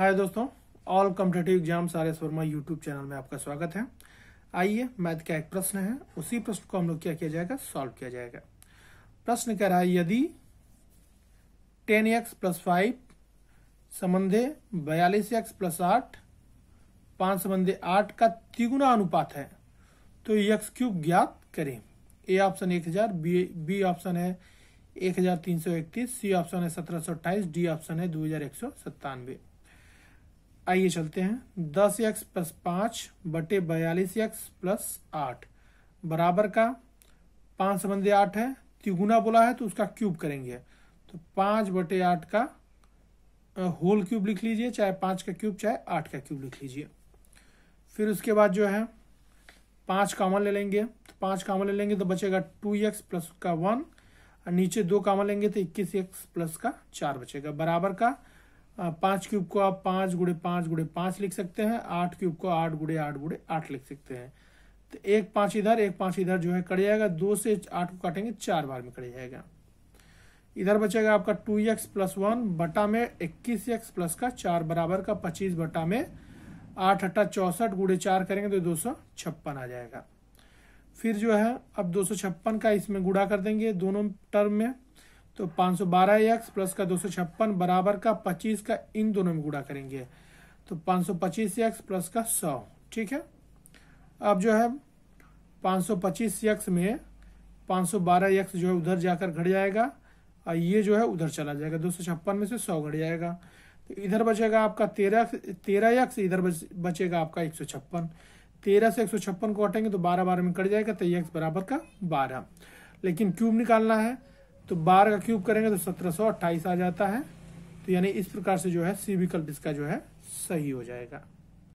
हाय दोस्तों all competitive exam R S Verma YouTube channel में आपका स्वागत है आइए मैथ का एक प्रश्न है उसी प्रश्न को हम लोग क्या किया जाएगा सॉल्व किया जाएगा प्रश्न कह रहा है यदि टेन एक्स प्लस फाइव संबंधे बयालीस एक्स प्लस आठ पांच संबंधे आठ का तिगुना अनुपात है तो यक्स क्यूब ज्ञात करें ए ऑप्शन एक हजार बी ऑप्शन है एक हजार तीन सौ इकतीस सी ऑप्शन है सत्रह डी ऑप्शन है दो हजार एक सौ सत्तानवे आइए चलते हैं दस एक्स प्लस पांच बटे बयालीस एक्स प्लस आठ बराबर का पांच संबंधी आठ है तिगुना बोला है तो उसका क्यूब करेंगे तो पांच बटे आठ का होल क्यूब लिख लीजिए चाहे पांच का क्यूब चाहे आठ का क्यूब लिख लीजिए फिर उसके बाद जो है पांच कामन ले लेंगे तो पांच कामन ले लेंगे तो बचेगा टू एक्स प्लस का वन और नीचे दो कामन लेंगे तो इक्कीस एक्स प्लस का चार बचेगा बराबर का पाँच क्यूब को आप पाँच गुड़े पाँच गुड़े पाँच लिख सकते हैं आठ क्यूब को आठ गुड़े आठ गुड़े आठ लिख सकते हैं तो एक पाँच इधर एक पाँच इधर जो है कट जाएगा दो से आठ को काटेंगे चार बार में कट जाएगा इधर बचेगा आपका टू एक्स प्लस वन बटा में इक्कीस एक्स प्लस का चार बराबर का पच्चीस बटा में आठ अट्ठा चौसठ गुड़े चार करेंगे तो दो सौ छप्पन आ जाएगा फिर जो है अब दो सौ छप्पन का इसमें गुड़ा कर देंगे दोनों टर्म में तो पाँच सौ बारह एक्स प्लस का दो सौ छप्पन बराबर का पच्चीस का इन दोनों में गुड़ा करेंगे तो पाँच सौ पच्चीस एक्स प्लस का सौ ठीक है अब जो है पाँच सौ पच्चीस एक्स में पाँच सौ बारह एक्स जो है उधर जाकर घट जाएगा और ये जो है उधर चला जाएगा दो सौ छप्पन में से सौ घट जाएगा तो इधर बचेगा आपका तेरह तेरह एक्स इधर बचेगा आपका एक सौ छप्पन तेरह से एक सौ छप्पन को हटेंगे तो बारह बारह में कट जाएगा तो एक्स बराबर का बारह लेकिन क्यूब निकालना है तो बार का क्यूब करेंगे तो सत्रह सौ अट्ठाईस आ जाता है तो यानी इस प्रकार से जो है सी विकल्प इसका जो है सही हो जाएगा